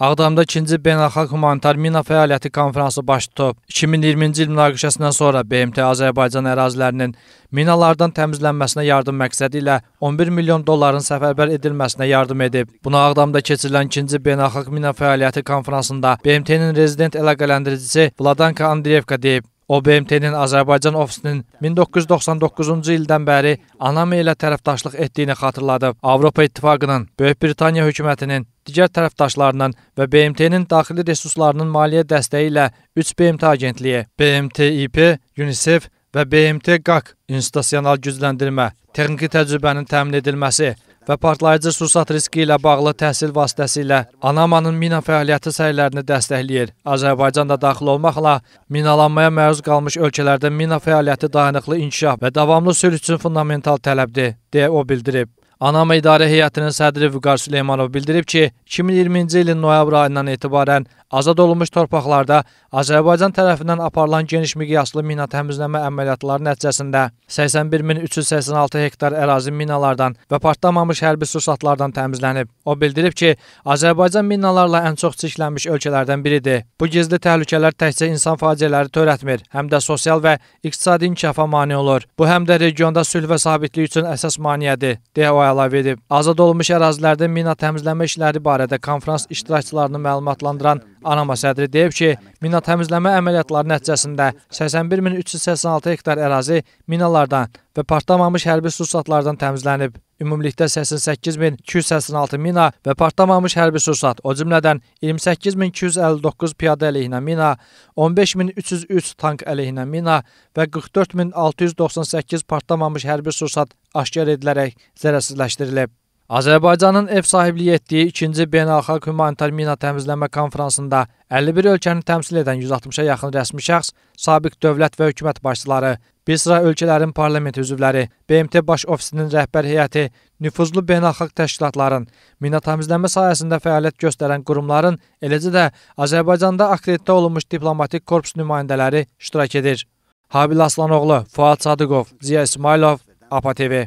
Ağdamda 2-ci Beynəlxalq Humanitar Mina Fəaliyyəti Konfransı baş tutub. 2020-ci il münaqişəsindən sonra BMT Azərbaycan ərazilərinin minalardan təmizlənməsinə yardım məqsədi ilə 11 milyon dolların səfərbər edilməsinə yardım edib. Buna Ağdamda keçirilən 2-ci Beynəlxalq Mina Fəaliyyəti Konfransında BMT-nin rezident əlaqələndiricisi Vladanka Andreyevka deyib. OBMT-nin Azərbaycan ofisinin 1999-cu ildən bəri Anami ilə tərəfdaşlıq etdiyini xatırladıb. Avropa İttifaqının, Böyük Britaniya hökumətinin, digər tərəfdaşlarının və BMT-nin daxili resurslarının maliyyə dəstəyi ilə 3 BMT agentliyi, BMT-İP, UNICEF və BMT-QAQ institusional gücləndirmə, texniki təcrübənin təmin edilməsi, və partlayıcı sursat riski ilə bağlı təhsil vasitəsilə Anamanın mina fəaliyyəti səylərini dəstəkləyir. Azərbaycan da daxil olmaqla minalanmaya məruz qalmış ölkələrdə mina fəaliyyəti dayanıqlı inkişaf və davamlı sülh üçün fundamental tələbdir, deyə o bildirib. Anam İdarə Heyətinin sədri Vüqar Süleymanov bildirib ki, 2020-ci ilin noyabr ayından etibarən azad olunmuş torpaqlarda Azərbaycan tərəfindən aparılan geniş miqyaslı mina təmizləmə əməliyyatları nəticəsində 81386 hektar ərazi minalardan və partlamamış hərbi sursatlardan təmizlənib. O bildirib ki, Azərbaycan minalarla ən çox çirklənmiş ölkələrdən biridir. Bu gizli təhlükələr təkcə insan faciələri törətmir, həm də sosial və iqtisadi inkişafa mane olur. Bu həm də regionda sülh və sabitlik üçün əsas maneədir, deyə o əlavə edib. Azad olunmuş ərazilərdə mina təmizləmə işləri barədə konfrans iştirakçılarını məlumatlandıran Anama sədri deyib ki, mina təmizləmə əməliyyatları nəticəsində 81386 hektar ərazi minalardan və partlamamış hərbi sursatlardan təmizlənib. Ümumilikdə 88286 mina və partlamamış hərbi sursat, o cümlədən 28259 piyada əleyhinə mina, 15303 tank əleyhinə mina və 44698 partlamamış hərbi sursat aşkar edilərək zərərsizləşdirilib. Azərbaycanın ev sahibliyi etdiyi 2-ci beynəlxalq humanitar mina təmizləmə konfransında 51 ölkəni təmsil edən 160-a yaxın rəsmi şəxs, sabiq dövlət və hökumət başçıları, Bir sıra ölkələrin parlament üzvləri, BMT Baş Ofisinin rəhbər heyəti, nüfuzlu beynəlxalq təşkilatların, mina təmizləmə sahəsində fəaliyyət göstərən qurumların, eləcə də Azərbaycanda akreditə olunmuş diplomatik korpus nümayəndələri iştirak edir. Habil Aslanoğlu, Fuad Sadıqov, Ziya İsmailov, APA TV.